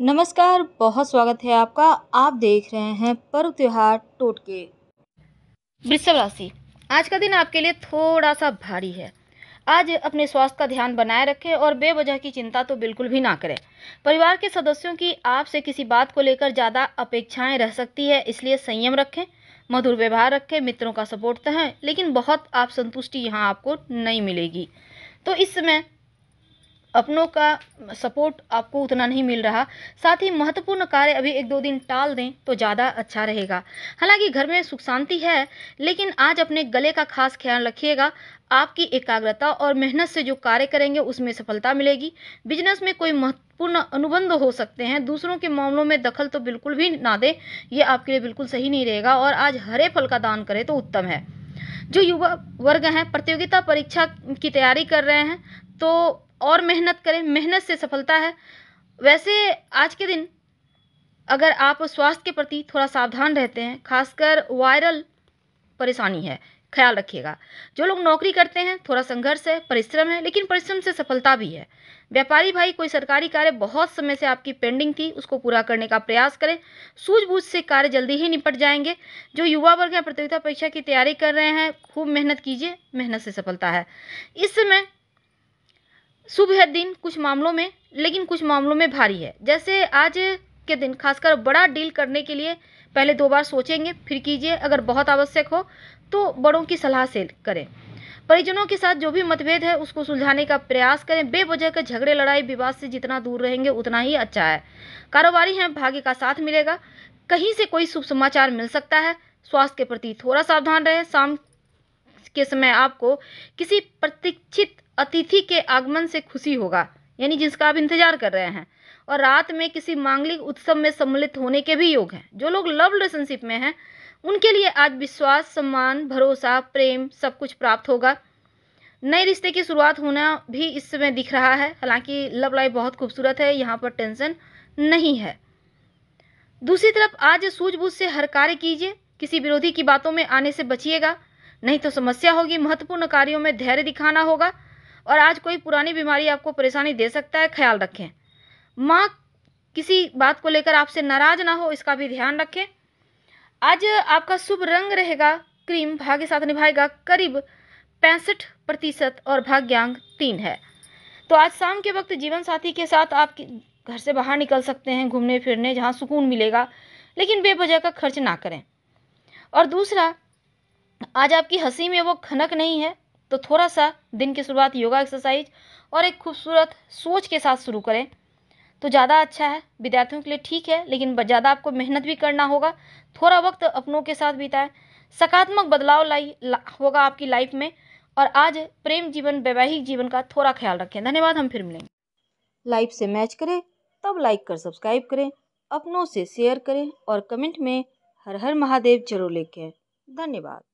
नमस्कार बहुत स्वागत है आपका आप देख रहे हैं पर्व त्योहार टोटके वृषभ राशि आज का दिन आपके लिए थोड़ा सा भारी है आज अपने स्वास्थ्य का ध्यान बनाए रखें और बेवजह की चिंता तो बिल्कुल भी ना करें परिवार के सदस्यों की आपसे किसी बात को लेकर ज़्यादा अपेक्षाएं रह सकती है इसलिए संयम रखें मधुर व्यवहार रखें मित्रों का सपोर्ट तो है लेकिन बहुत आप संतुष्टि यहाँ आपको नहीं मिलेगी तो इस समय अपनों का सपोर्ट आपको उतना नहीं मिल रहा साथ ही महत्वपूर्ण कार्य अभी एक दो दिन टाल दें तो ज़्यादा अच्छा रहेगा हालांकि घर में सुख शांति है लेकिन आज अपने गले का खास ख्याल रखिएगा आपकी एकाग्रता और मेहनत से जो कार्य करेंगे उसमें सफलता मिलेगी बिजनेस में कोई महत्वपूर्ण अनुबंध हो सकते हैं दूसरों के मामलों में दखल तो बिल्कुल भी ना दें ये आपके लिए बिल्कुल सही नहीं रहेगा और आज हरे फल का दान करें तो उत्तम है जो युवा वर्ग हैं प्रतियोगिता परीक्षा की तैयारी कर रहे हैं तो और मेहनत करें मेहनत से सफलता है वैसे आज के दिन अगर आप स्वास्थ्य के प्रति थोड़ा सावधान रहते हैं खासकर वायरल परेशानी है ख्याल रखिएगा जो लोग नौकरी करते हैं थोड़ा संघर्ष है परिश्रम है लेकिन परिश्रम से सफलता भी है व्यापारी भाई कोई सरकारी कार्य बहुत समय से आपकी पेंडिंग थी उसको पूरा करने का प्रयास करें सूझबूझ से कार्य जल्दी ही निपट जाएंगे जो युवा वर्ग या प्रतियोगिता परीक्षा की तैयारी कर रहे हैं खूब मेहनत कीजिए मेहनत से सफलता है इस समय शुभ है दिन कुछ मामलों में लेकिन कुछ मामलों में भारी है जैसे आज के दिन खासकर बड़ा डील करने के लिए पहले दो बार सोचेंगे फिर कीजिए अगर बहुत आवश्यक हो तो बड़ों की सलाह से करें परिजनों के साथ जो भी मतभेद है उसको सुलझाने का प्रयास करें बेवजह के झगड़े लड़ाई विवाद से जितना दूर रहेंगे उतना ही अच्छा है कारोबारी हैं भाग्य का साथ मिलेगा कहीं से कोई शुभ समाचार मिल सकता है स्वास्थ्य के प्रति थोड़ा सावधान रहें शाम के समय आपको किसी प्रतीक्षित अतिथि के आगमन से खुशी होगा यानी जिसका आप इंतजार कर रहे हैं और रात में किसी मांगलिक उत्सव में सम्मिलित होने के भी योग हैं जो लोग लव रिलेशनशिप में हैं उनके लिए आज विश्वास सम्मान भरोसा प्रेम सब कुछ प्राप्त होगा नए रिश्ते की शुरुआत होना भी इस समय दिख रहा है हालांकि लव लाइफ बहुत खूबसूरत है यहाँ पर टेंशन नहीं है दूसरी तरफ आज सूझबूझ से हर कार्य कीजिए किसी विरोधी की बातों में आने से बचिएगा नहीं तो समस्या होगी महत्वपूर्ण कार्यों में धैर्य दिखाना होगा और आज कोई पुरानी बीमारी आपको परेशानी दे सकता है ख्याल रखें माँ किसी बात को लेकर आपसे नाराज ना हो इसका भी ध्यान रखें आज आपका शुभ रंग रहेगा क्रीम भाग्य साथ निभाएगा करीब पैंसठ प्रतिशत और भाग्यांक तीन है तो आज शाम के वक्त जीवन साथी के साथ आप घर से बाहर निकल सकते हैं घूमने फिरने जहाँ सुकून मिलेगा लेकिन बेवजह का खर्च ना करें और दूसरा आज आपकी हंसी में वो खनक नहीं है तो थोड़ा सा दिन की शुरुआत योगा एक्सरसाइज और एक खूबसूरत सोच के साथ शुरू करें तो ज़्यादा अच्छा है विद्यार्थियों के लिए ठीक है लेकिन ज़्यादा आपको मेहनत भी करना होगा थोड़ा वक्त अपनों के साथ बिताएं सकारात्मक बदलाव लाई होगा आपकी लाइफ में और आज प्रेम जीवन वैवाहिक जीवन का थोड़ा ख्याल रखें धन्यवाद हम फिर मिलेंगे लाइफ से मैच करें तब लाइक कर सब्सक्राइब करें अपनों से शेयर करें और कमेंट में हर हर महादेव जरूर लिखें धन्यवाद